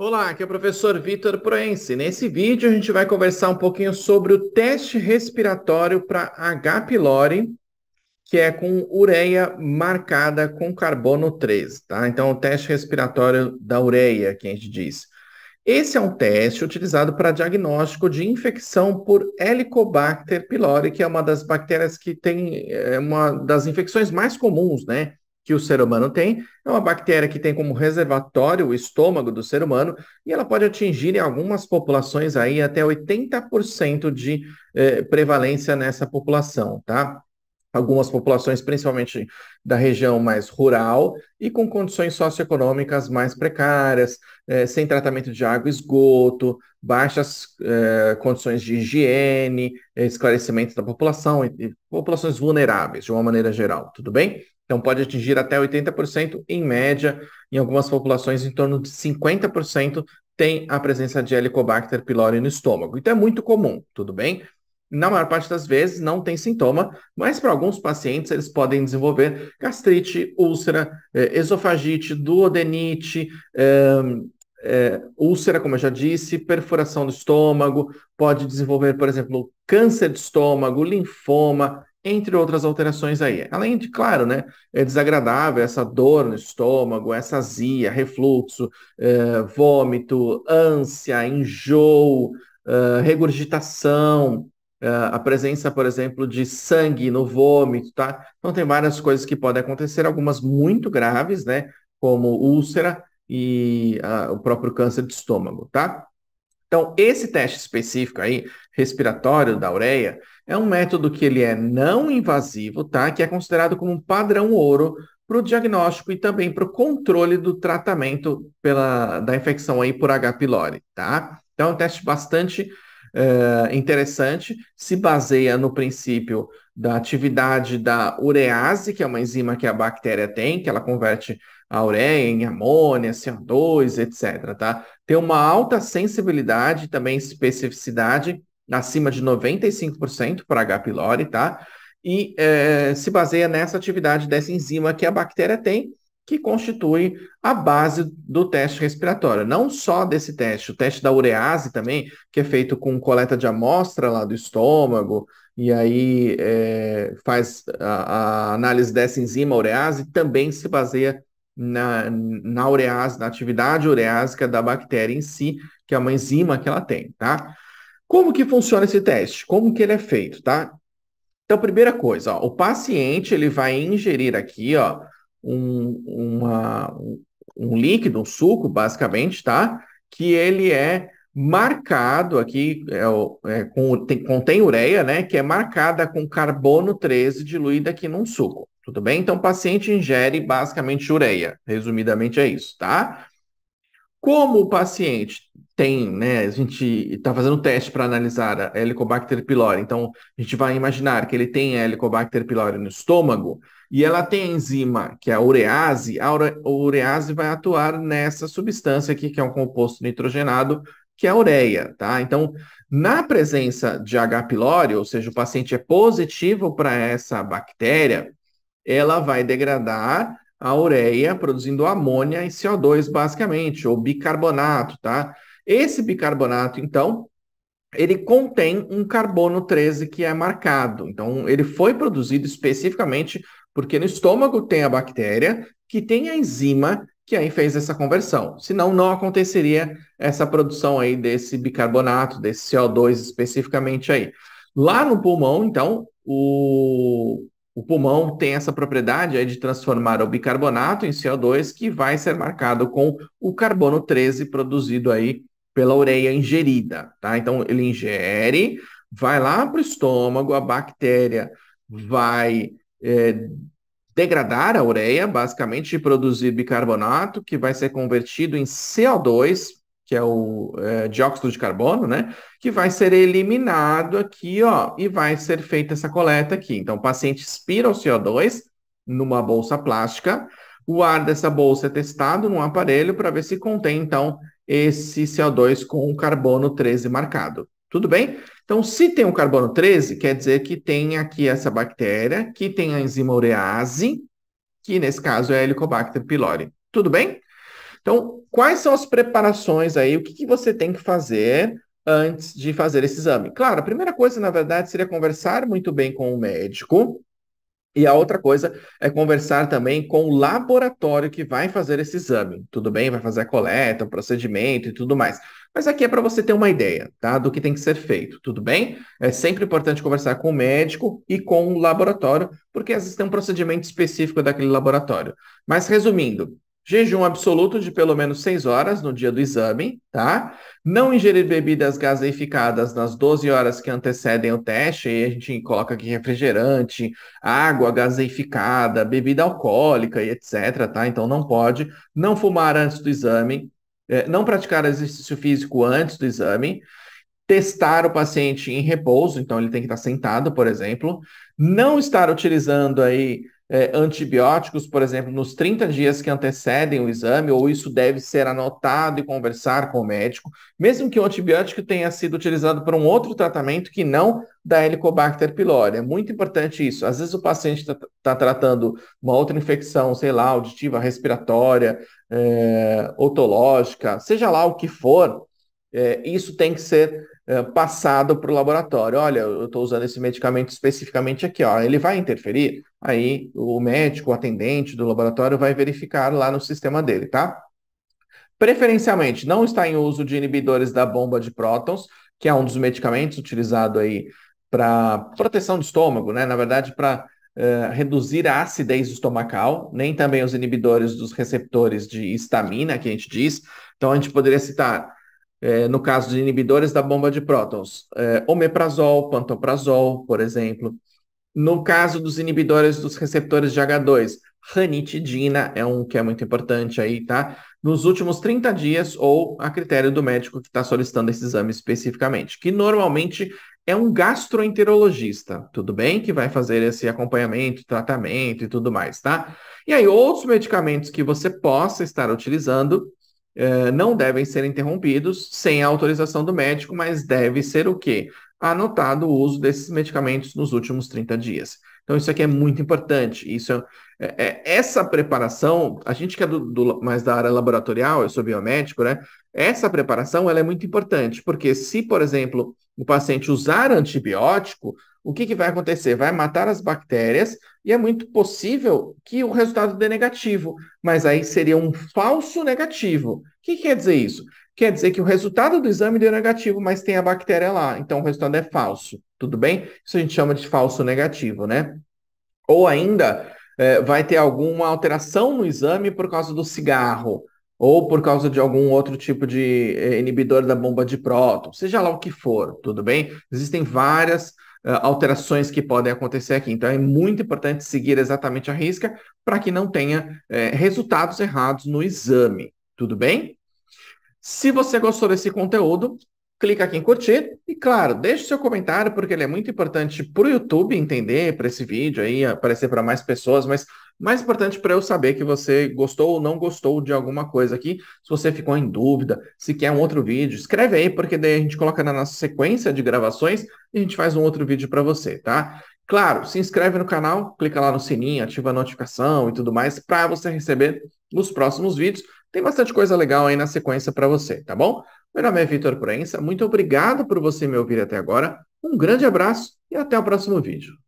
Olá, aqui é o professor Vitor Proense. Nesse vídeo a gente vai conversar um pouquinho sobre o teste respiratório para H. pylori, que é com ureia marcada com carbono 13, tá? Então, o teste respiratório da ureia, que a gente diz. Esse é um teste utilizado para diagnóstico de infecção por Helicobacter pylori, que é uma das bactérias que tem é uma das infecções mais comuns, né? que o ser humano tem. É uma bactéria que tem como reservatório o estômago do ser humano e ela pode atingir em algumas populações aí até 80% de eh, prevalência nessa população, tá? algumas populações, principalmente da região mais rural, e com condições socioeconômicas mais precárias, é, sem tratamento de água e esgoto, baixas é, condições de higiene, esclarecimento da população, e, e populações vulneráveis, de uma maneira geral, tudo bem? Então, pode atingir até 80%, em média, em algumas populações, em torno de 50% tem a presença de Helicobacter pylori no estômago. Então, é muito comum, tudo bem? na maior parte das vezes não tem sintoma, mas para alguns pacientes eles podem desenvolver gastrite, úlcera, eh, esofagite, duodenite, ehm, eh, úlcera, como eu já disse, perfuração do estômago, pode desenvolver, por exemplo, câncer de estômago, linfoma, entre outras alterações aí. Além de, claro, né, é desagradável essa dor no estômago, essa azia, refluxo, eh, vômito, ânsia, enjoo, regurgitação, é, a presença, por exemplo, de sangue no vômito, tá? Então tem várias coisas que podem acontecer, algumas muito graves, né? Como úlcera e ah, o próprio câncer de estômago, tá? Então, esse teste específico aí, respiratório da ureia, é um método que ele é não invasivo, tá? Que é considerado como um padrão ouro para o diagnóstico e também para o controle do tratamento pela, da infecção aí por H. pylori, tá? Então, é um teste bastante é, interessante, se baseia no princípio da atividade da urease, que é uma enzima que a bactéria tem, que ela converte a ureia em amônia, CO2, etc. Tá? Tem uma alta sensibilidade, também especificidade, acima de 95% para H. pylori, tá? E é, se baseia nessa atividade dessa enzima que a bactéria tem, que constitui a base do teste respiratório. Não só desse teste, o teste da urease também, que é feito com coleta de amostra lá do estômago, e aí é, faz a, a, análise dessa enzima urease, também se baseia na, na urease, na atividade ureásica da bactéria em si, que é uma enzima que ela tem, tá? Como que funciona esse teste? Como que ele é feito, tá? Então, primeira coisa, ó, o paciente ele vai ingerir aqui, ó, um, uma, um líquido, um suco, basicamente, tá? Que ele é marcado aqui, é, é, com, tem, contém ureia, né? Que é marcada com carbono 13 diluída aqui num suco. Tudo bem? Então, o paciente ingere basicamente ureia. Resumidamente é isso, tá? Como o paciente tem, né? A gente está fazendo teste para analisar a Helicobacter pylori. Então, a gente vai imaginar que ele tem a Helicobacter pylori no estômago e ela tem a enzima, que é a urease. A urease vai atuar nessa substância aqui, que é um composto nitrogenado, que é a ureia, tá? Então, na presença de H. pylori, ou seja, o paciente é positivo para essa bactéria, ela vai degradar a ureia produzindo amônia e CO2, basicamente, ou bicarbonato, tá? Esse bicarbonato, então, ele contém um carbono 13 que é marcado. Então, ele foi produzido especificamente porque no estômago tem a bactéria que tem a enzima que aí fez essa conversão. Senão, não aconteceria essa produção aí desse bicarbonato, desse CO2 especificamente aí. Lá no pulmão, então, o o pulmão tem essa propriedade é de transformar o bicarbonato em CO2, que vai ser marcado com o carbono 13 produzido aí pela ureia ingerida, tá? Então ele ingere, vai lá para o estômago, a bactéria vai é, degradar a ureia, basicamente produzir bicarbonato, que vai ser convertido em CO2 que é o é, dióxido de carbono, né? Que vai ser eliminado aqui, ó, e vai ser feita essa coleta aqui. Então, o paciente expira o CO2 numa bolsa plástica, o ar dessa bolsa é testado num aparelho para ver se contém, então, esse CO2 com o carbono 13 marcado. Tudo bem? Então, se tem o carbono 13, quer dizer que tem aqui essa bactéria, que tem a enzima urease, que nesse caso é a Helicobacter pylori. Tudo bem? Então, quais são as preparações aí? O que, que você tem que fazer antes de fazer esse exame? Claro, a primeira coisa, na verdade, seria conversar muito bem com o médico. E a outra coisa é conversar também com o laboratório que vai fazer esse exame. Tudo bem, vai fazer a coleta, o procedimento e tudo mais. Mas aqui é para você ter uma ideia, tá? Do que tem que ser feito, tudo bem? É sempre importante conversar com o médico e com o laboratório, porque às vezes tem um procedimento específico daquele laboratório. Mas resumindo, Jejum absoluto de pelo menos 6 horas no dia do exame, tá? Não ingerir bebidas gaseificadas nas 12 horas que antecedem o teste, aí a gente coloca aqui refrigerante, água gaseificada, bebida alcoólica e etc, tá? Então não pode. Não fumar antes do exame, é, não praticar exercício físico antes do exame, testar o paciente em repouso, então ele tem que estar sentado, por exemplo, não estar utilizando aí é, antibióticos, por exemplo, nos 30 dias que antecedem o exame, ou isso deve ser anotado e conversar com o médico, mesmo que o antibiótico tenha sido utilizado para um outro tratamento que não da Helicobacter pylori. É muito importante isso. Às vezes o paciente está tá tratando uma outra infecção, sei lá, auditiva, respiratória, é, otológica, seja lá o que for, é, isso tem que ser é, passado para o laboratório. Olha, eu estou usando esse medicamento especificamente aqui, ó. Ele vai interferir? Aí o médico, o atendente do laboratório vai verificar lá no sistema dele, tá? Preferencialmente, não está em uso de inibidores da bomba de prótons, que é um dos medicamentos utilizado aí para proteção do estômago, né? Na verdade, para Uh, é, reduzir a acidez estomacal, nem também os inibidores dos receptores de histamina, que a gente diz. Então, a gente poderia citar é, no caso de inibidores da bomba de prótons, é, omeprazol, pantoprazol, por exemplo. No caso dos inibidores dos receptores de H2, ranitidina é um que é muito importante aí, tá? Nos últimos 30 dias ou a critério do médico que está solicitando esse exame especificamente, que normalmente é um gastroenterologista, tudo bem? Que vai fazer esse acompanhamento, tratamento e tudo mais, tá? E aí, outros medicamentos que você possa estar utilizando eh, não devem ser interrompidos sem a autorização do médico, mas deve ser o quê? Anotado o uso desses medicamentos nos últimos 30 dias. Então, isso aqui é muito importante. Isso é, é, é, essa preparação, a gente que é do, do, mais da área laboratorial, eu sou biomédico, né? Essa preparação ela é muito importante, porque se, por exemplo, o paciente usar antibiótico, o que, que vai acontecer? Vai matar as bactérias e é muito possível que o resultado dê negativo, mas aí seria um falso negativo. O que, que quer dizer isso? Quer dizer que o resultado do exame deu negativo, mas tem a bactéria lá, então o resultado é falso. Tudo bem? Isso a gente chama de falso negativo, né? Ou ainda, é, vai ter alguma alteração no exame por causa do cigarro ou por causa de algum outro tipo de é, inibidor da bomba de próton, seja lá o que for, tudo bem? Existem várias eh, alterações que podem acontecer aqui. Então, é muito importante seguir exatamente a risca para que não tenha é, resultados errados no exame. Tudo bem? Se você gostou desse conteúdo, clica aqui em curtir e, claro, deixe seu comentário, porque ele é muito importante para o YouTube entender, para esse vídeo aí aparecer para mais pessoas, mas mais importante para eu saber que você gostou ou não gostou de alguma coisa aqui. Se você ficou em dúvida, se quer um outro vídeo, escreve aí, porque daí a gente coloca na nossa sequência de gravações e a gente faz um outro vídeo para você, tá? Claro, se inscreve no canal, clica lá no sininho, ativa a notificação e tudo mais para você receber os próximos vídeos. Tem bastante coisa legal aí na sequência para você, tá bom? Meu nome é Vitor Proença, muito obrigado por você me ouvir até agora. Um grande abraço e até o próximo vídeo.